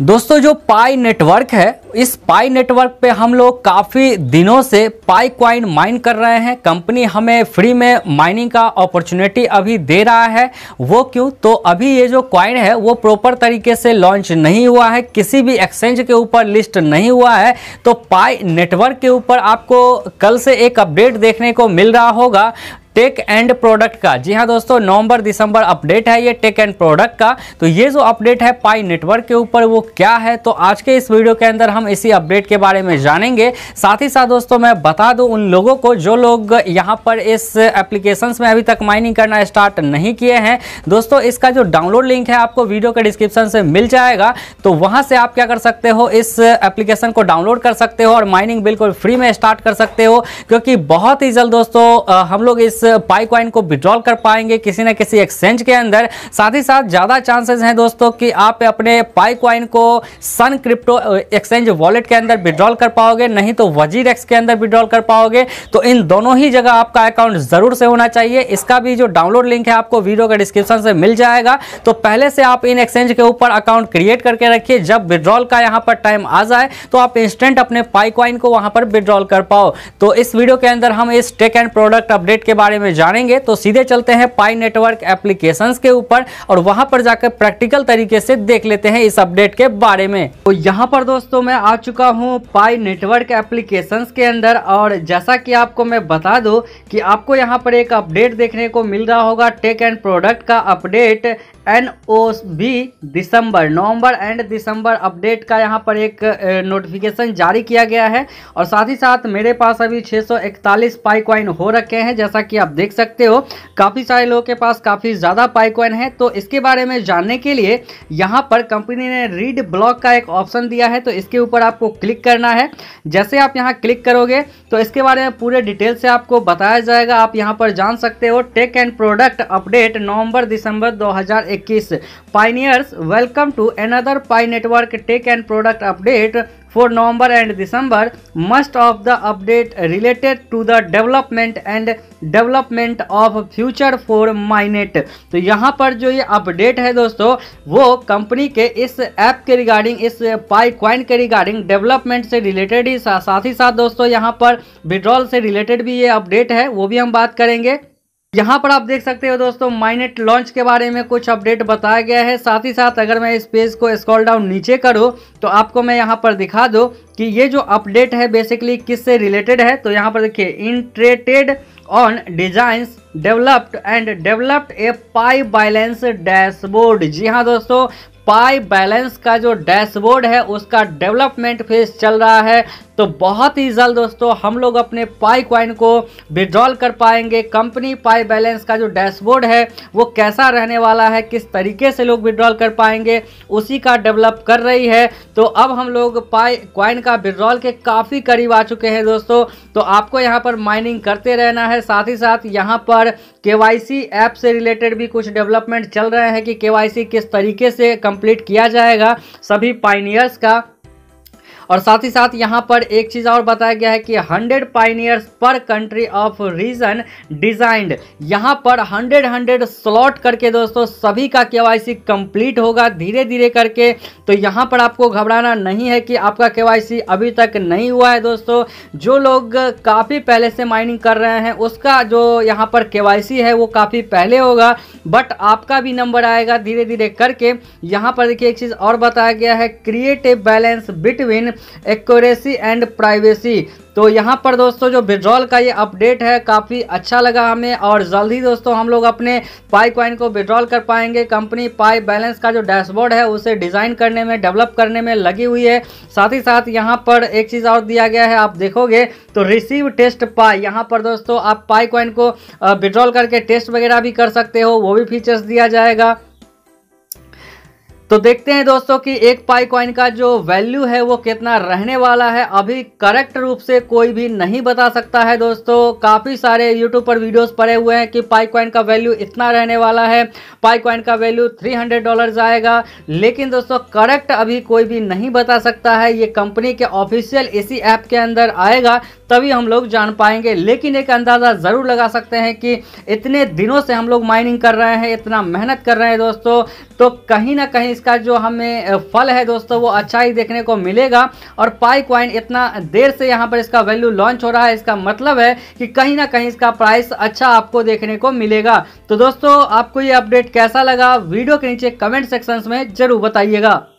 दोस्तों जो पाई नेटवर्क है इस पाई नेटवर्क पे हम लोग काफ़ी दिनों से पाई क्वाइन माइन कर रहे हैं कंपनी हमें फ्री में माइनिंग का अपॉर्चुनिटी अभी दे रहा है वो क्यों तो अभी ये जो क्वाइन है वो प्रॉपर तरीके से लॉन्च नहीं हुआ है किसी भी एक्सचेंज के ऊपर लिस्ट नहीं हुआ है तो पाई नेटवर्क के ऊपर आपको कल से एक अपडेट देखने को मिल रहा होगा टेक एंड प्रोडक्ट का जी हाँ दोस्तों नवंबर दिसंबर अपडेट है ये टेक एंड प्रोडक्ट का तो ये जो अपडेट है पाई नेटवर्क के ऊपर वो क्या है तो आज के इस वीडियो के अंदर हम इसी अपडेट के बारे में जानेंगे साथ ही साथ दोस्तों मैं बता दूं उन लोगों को जो लोग यहाँ पर इस एप्लीकेशन में अभी तक माइनिंग करना स्टार्ट नहीं किए हैं दोस्तों इसका जो डाउनलोड लिंक है आपको वीडियो के डिस्क्रिप्शन से मिल जाएगा तो वहाँ से आप क्या कर सकते हो इस एप्लीकेशन को डाउनलोड कर सकते हो और माइनिंग बिल्कुल फ्री में स्टार्ट कर सकते हो क्योंकि बहुत ही जल्द दोस्तों हम लोग इस पाई कॉइन को विड्रॉल कर पाएंगे किसी न किसी एक्सचेंज के अंदर साथ ही साथ ज़्यादा चांसेस हैं दोस्तों कि आप अपने पाई कॉइन को सन क्रिप्टो एक्सचेंज वॉलेट के अंदर विड्रॉल कर पाओगे नहीं तो वजीर एक्स के अंदर विड्रॉल कर पाओगे तो इन दोनों ही जगह आपका अकाउंट ज़रूर से होना चाहिए इसका भी जो डाउनलोड लिंक है आपको वीडियो का डिस्क्रिप्शन से मिल जाएगा तो पहले से आप इन एक्सचेंज के ऊपर अकाउंट क्रिएट करके रखिए जब विड्रॉल का यहाँ पर टाइम आ जाए तो आप इंस्टेंट अपने पाई कॉइन को वहाँ पर विड्रॉल कर पाओ तो इस वीडियो के अंदर हम इस टेक एंड प्रोडक्ट अपडेट के बारे बारे में जानेंगे तो सीधे चलते हैं पाई नेटवर्क एप्लीकेशन के ऊपर और वहां पर जाकर प्रैक्टिकल तरीके से देख लेते हैं इस अपडेट के बारे में तो यहाँ पर दोस्तों मैं आ चुका हूँ पाई नेटवर्क एप्लीकेशन के अंदर और जैसा कि आपको मैं बता दू कि आपको यहाँ पर एक अपडेट देखने को मिल रहा होगा टेक एंड प्रोडक्ट का अपडेट एंड ओ भी दिसंबर नवंबर एंड दिसंबर अपडेट का यहाँ पर एक नोटिफिकेशन जारी किया गया है और साथ ही साथ मेरे पास अभी 641 इकतालीस कॉइन हो रखे हैं जैसा कि आप देख सकते हो काफ़ी सारे लोगों के पास काफ़ी ज़्यादा पाइकॉइन है तो इसके बारे में जानने के लिए यहाँ पर कंपनी ने रीड ब्लॉक का एक ऑप्शन दिया है तो इसके ऊपर आपको क्लिक करना है जैसे आप यहाँ क्लिक करोगे तो इसके बारे में पूरे डिटेल से आपको बताया जाएगा आप यहाँ पर जान सकते हो टेक एंड प्रोडक्ट अपडेट नवम्बर दिसंबर दो 2021 pioneers welcome to another Pi network tech and product update for November and December must of the update related to the development and development of future for mainnet तो यहाँ पर जो ये update है दोस्तों वो कंपनी के इस ऐप के रिगार्डिंग इस पाई क्वाइन के रिगार्डिंग डेवलपमेंट से रिलेटेड ही साथ ही साथ दोस्तों यहाँ पर विड्रॉल से रिलेटेड भी ये अपडेट है वो भी हम बात करेंगे यहाँ पर आप देख सकते हो दोस्तों माइनेट लॉन्च के बारे में कुछ अपडेट बताया गया है साथ ही साथ अगर मैं इस पेज को स्क्रॉल डाउन नीचे करूँ तो आपको मैं यहाँ पर दिखा दो कि ये जो अपडेट है बेसिकली किससे रिलेटेड है तो यहाँ पर देखिए integrated on designs developed and developed a Pi balance dashboard जी हाँ दोस्तों पाई बैलेंस का जो डैशबोर्ड है उसका डेवलपमेंट फेज चल रहा है तो बहुत ही जल्द दोस्तों हम लोग अपने पाई क्वाइन को विड्रॉल कर पाएंगे कंपनी पाई बैलेंस का जो डैशबोर्ड है वो कैसा रहने वाला है किस तरीके से लोग विड्रॉल कर पाएंगे उसी का डेवलप कर रही है तो अब हम लोग पाई क्वाइन का विड्रॉल के काफ़ी करीब आ चुके हैं दोस्तों तो आपको यहाँ पर माइनिंग करते रहना है साथ ही साथ यहाँ पर के ऐप से रिलेटेड भी कुछ डेवलपमेंट चल रहे हैं कि के किस तरीके से कंप्लीट किया जाएगा सभी पाइनियर्स का और साथ ही साथ यहाँ पर एक चीज़ और बताया गया है कि hundred pioneers per country of region designed यहाँ पर हंड्रेड हंड्रेड स्लॉट करके दोस्तों सभी का के कंप्लीट होगा धीरे धीरे करके तो यहाँ पर आपको घबराना नहीं है कि आपका के अभी तक नहीं हुआ है दोस्तों जो लोग काफ़ी पहले से माइनिंग कर रहे हैं उसका जो यहाँ पर के है वो काफ़ी पहले होगा बट आपका भी नंबर आएगा धीरे धीरे करके यहाँ पर देखिए एक चीज़ और बताया गया है creative balance between accuracy and privacy तो यहाँ पर दोस्तों जो विड्रॉल का ये अपडेट है काफ़ी अच्छा लगा हमें और जल्द ही दोस्तों हम लोग अपने पाई क्वाइन को विड्रॉल कर पाएंगे कंपनी पाई बैलेंस का जो डैशबोर्ड है उसे डिज़ाइन करने में डेवलप करने में लगी हुई है साथ ही साथ यहाँ पर एक चीज़ और दिया गया है आप देखोगे तो रिसीव टेस्ट पाई यहाँ पर दोस्तों आप पाई क्वाइन को विड्रॉल करके टेस्ट वगैरह भी कर सकते हो वो भी फीचर्स दिया जाएगा तो देखते हैं दोस्तों कि एक पाई कॉइन का जो वैल्यू है वो कितना रहने वाला है अभी करेक्ट रूप से कोई भी नहीं बता सकता है दोस्तों काफ़ी सारे यूट्यूब पर वीडियोस पड़े हुए हैं कि पाई कॉइन का वैल्यू इतना रहने वाला है पाई कॉइन का वैल्यू 300 डॉलर्स आएगा लेकिन दोस्तों करेक्ट अभी कोई भी नहीं बता सकता है ये कंपनी के ऑफिशियल इसी ऐप के अंदर आएगा तभी हम लोग जान पाएंगे लेकिन एक अंदाज़ा ज़रूर लगा सकते हैं कि इतने दिनों से हम लोग माइनिंग कर रहे हैं इतना मेहनत कर रहे हैं दोस्तों तो कहीं ना कहीं इसका जो हमें फल है दोस्तों वो अच्छा ही देखने को मिलेगा और पाई क्वाइन इतना देर से यहाँ पर इसका वैल्यू लॉन्च हो रहा है इसका मतलब है कि कहीं ना कहीं इसका प्राइस अच्छा आपको देखने को मिलेगा तो दोस्तों आपको ये अपडेट कैसा लगा वीडियो के नीचे कमेंट सेक्शन में ज़रूर बताइएगा